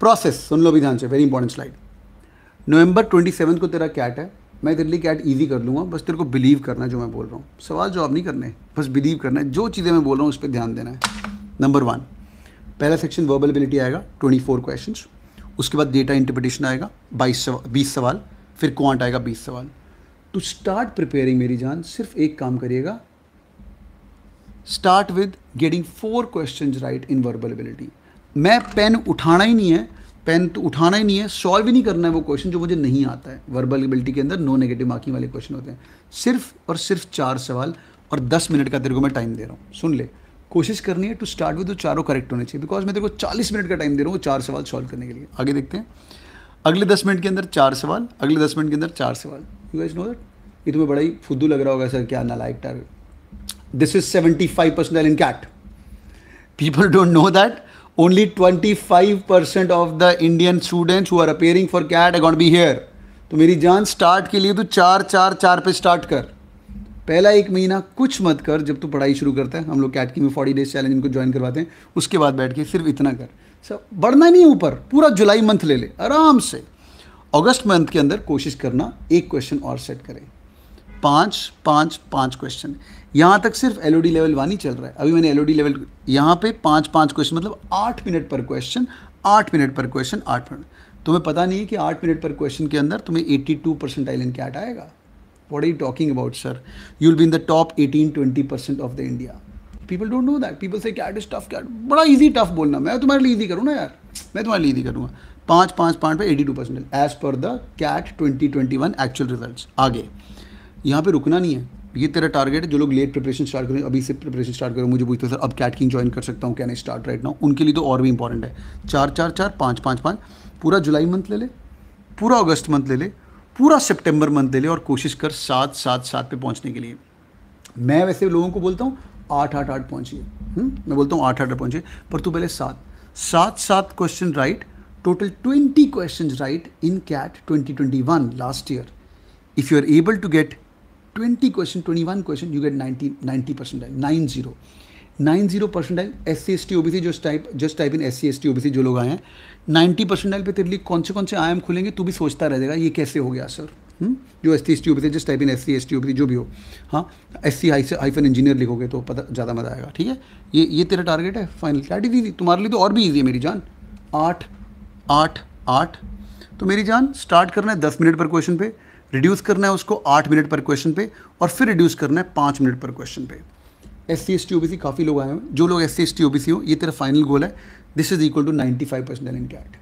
Process सुन लो विधान से very important slide November twenty seven को तेरा कैट है मैं तेरे लिए कैट ईजी कर लूंगा बस तेरे को बिलीव करना है जो मैं बोल रहा हूँ सवाल जवाब नहीं करने बस बिलीव करना है जो चीज़ें मैं बोल रहा हूँ उस पर ध्यान देना है नंबर वन पहला सेक्शन वर्बलेबिलिटी आएगा ट्वेंटी फोर क्वेश्चन उसके बाद डेटा इंटरप्रिटेशन आएगा बाईस सवा, बीस सवाल फिर क्वांट आएगा बीस सवाल टू स्टार्ट प्रिपेयरिंग मेरी जान सिर्फ एक काम करिएगा start with getting four question right in verbal ability मैं पेन उठाना ही नहीं है पेन तो उठाना ही नहीं है सॉल्व ही नहीं करना है वो क्वेश्चन जो मुझे नहीं आता है वर्बल एबिलिटी के अंदर नो नेगेटिव मार्किंग वाले क्वेश्चन होते हैं सिर्फ और सिर्फ चार सवाल और दस मिनट का तेरे को मैं टाइम दे रहा हूँ सुन ले कोशिश करनी है टू स्टार्ट विद चारों करेक्ट होने चाहिए बिकॉज मैं तेरे को चालीस मिनट का टाइम दे रहा हूँ चार सवाल सॉल्व करने के लिए आगे देखते हैं अगले दस मिनट के अंदर चार सवाल अगले दस मिनट के अंदर चार सवाल यू गाइस नो दैट ये तुम्हें बड़ा ही फुद्दू लग रहा होगा सर क्या नालायक target This is 75% in cat. People don't know that. Only 25% of the Indian students who are appearing for CAT are going to be here. तो मेरी जान स्टार्ट के लिए तो चार चार चार पे स्टार्ट कर पहला एक महीना कुछ मत कर जब तू पढ़ाई शुरू करता है हम लोग कैट की में फोर्टी डेज चैलेंज इनको ज्वाइन करवाते हैं उसके बाद बैठ के सिर्फ इतना कर सब बढ़ना नहीं ऊपर पूरा जुलाई मंथ ले ले आराम से अगस्त मंथ के अंदर कोशिश करना एक क्वेश्चन और सेट करें पाँच पाँच पाँच क्वेश्चन यहाँ तक सिर्फ एल लेवल वन ही चल रहा है अभी मैंने एल लेवल यहाँ पे पाँच पाँच क्वेश्चन मतलब आठ मिनट पर क्वेश्चन आठ मिनट पर क्वेश्चन आठ मिनट तुम्हें पता नहीं है कि आठ मिनट पर क्वेश्चन के अंदर तुम्हें एट्टी टू परसेंट आइलैंड क्या आएगा what are you talking about sir you will be in the top eighteen twenty percent of the India people don't know that people से क्या इज टफ क्या बड़ा ईजी टफ बोलना मैं तुम्हारे लिए ईजी करूँ ना यार मैं तुम्हारे लिए ईजी करूँगा पाँच पाँच पाँच पर eighty two percent as per the CAT twenty twenty one actual result आगे यहाँ पे रुकना नहीं है ये तेरा टारगेट है जो लोग लेट प्रिपरेशन स्टार्ट करें अभी से प्रिपरेशन स्टार्ट करें मुझे पूछते सर अब कैट किंग ज्वाइन कर सकता हूँ can I start right now उनके लिए तो और भी इंपॉर्टेंट है चार चार चार पाँच पाँच पाँच पूरा जुलाई मंथ ले ले पूरा अगस्त मंथ ले ले पूरा सितंबर मंथ ले ले और कोशिश कर सात सात सात पे पहुंचने के लिए मैं वैसे लोगों को बोलता हूँ आठ आठ आठ पहुँचिए हम्म? मैं बोलता हूँ आठ आठ आठ पहुँचिए पर तू पहले सात सात सात question right total twenty question right in CAT twenty twenty one last year if you are able to get 20 question 21 question you get 90 90 percentile 90 90 percentile S C S T OBC just type just type in S C S T OBC जो लोग आए हैं ninety percentile पे तेरे लिए कौन से कौन से आयाम खुलेंगे तू भी सोचता रह जाएगा ये कैसे हो गया सर हम्म? जो S C S T OBC just type in S C S T OBC जो भी हो हाँ एस सी आई से फन इंजीनियर लिखोगे तो पता ज़्यादा मजा आएगा ठीक है ये ये तेरा टारगेट है फाइनल दैट इज ईजी तुम्हारे लिए तो और भी ईजी है मेरी जान आठ आठ आठ तो मेरी जान स्टार्ट करना है दस मिनट पर क्वेश्चन पे रिड्यूस करना है उसको आठ मिनट पर क्वेश्चन पे और फिर रिड्यूस करना है पाँच मिनट पर क्वेश्चन पे S C S T O B C काफ़ी लोग आए हैं जो लोग S C S T O B C हो ये तेरा फाइनल गोल है this is equal to ninety five percent in CAT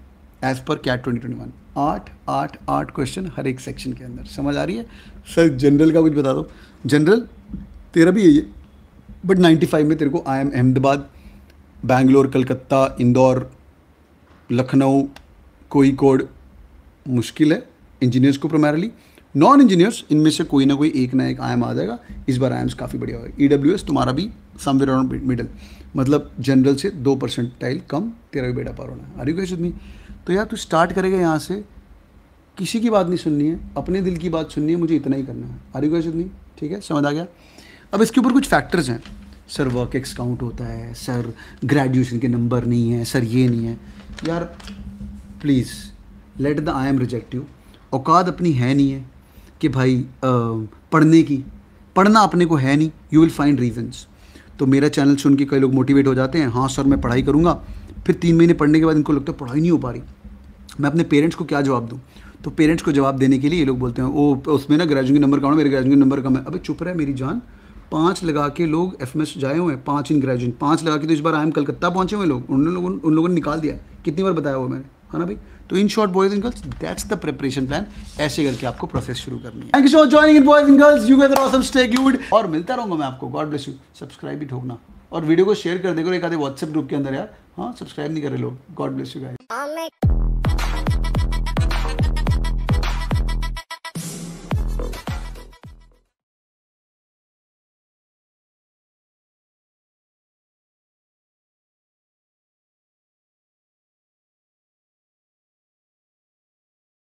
as per CAT twenty twenty one आठ आठ आठ क्वेश्चन हर एक सेक्शन के अंदर समझ आ रही है सर जनरल का कुछ बता दो जनरल तेरा भी यही है बट नाइन्टी फाइव में तेरे को आई एम अहमदाबाद बैंगलोर कलकत्ता इंदौर लखनऊ कोई कोड मुश्किल है इंजीनियर्स को प्रमारली नॉन इंजीनियर्स इनमें से कोई ना कोई एक ना एक आयम आ जाएगा इस बार आयम्स काफ़ी बढ़िया होगा ई डब्ल्यू एस तुम्हारा भी समवेयर अराउंड मिडल मतलब जनरल से दो परसेंट टाइल कम तेरा भी बेटा पार होना है अरे कैसे मी तो यार तू स्टार्ट करेगा यहाँ से किसी की बात नहीं सुननी है अपने दिल की बात सुननी है मुझे इतना ही करना है अरे कैसे कैश ठीक है समझ आ गया अब इसके ऊपर कुछ फैक्टर्स हैं सर वर्क एक्स काउंट होता है सर ग्रेजुएशन के नंबर नहीं है सर ये नहीं है यार please let the I M reject you औकात अपनी है नहीं है कि भाई पढ़ने की पढ़ना अपने को है नहीं यू विल फाइंड रीजंस तो मेरा चैनल सुन के कई लोग मोटिवेट हो जाते हैं हाँ सर मैं पढ़ाई करूँगा फिर तीन महीने पढ़ने के बाद इनको लगता है पढ़ाई नहीं हो पा रही मैं अपने पेरेंट्स को क्या जवाब दूँ तो पेरेंट्स को जवाब देने के लिए ये लोग बोलते हैं वो उसमें ना ग्रेजुएशन नंबर कम है मेरे ग्रेजुएशन नंबर कम है अभी चुप रहा है मेरी जान पाँच लगा के लोग एफ एम एस जाए हुए हैं पाँच इन ग्रेजुएशन पाँच लगा के तो इस बार आई एम कलकत्ता पहुँचे हुए लोग उन लोगों उन लोगों ने निकाल दिया कितनी बार बताया हुआ मैंने है ना भाई तो in short boys and girls that's the preparation plan ऐसे करके आपको प्रोसेस शुरू करनी है thank you so joining in boys and girls you gather awesome stay good और मिलता रहूंगा मैं आपको गॉड ब्लेस यू सब्सक्राइब भी ठोकना और वीडियो को शेयर कर देगा एक आधे व्हाट्सएप ग्रुप के अंदर यार हाँ सब्सक्राइब नहीं कर रहे लोग गॉड ब्लेस यू गाइस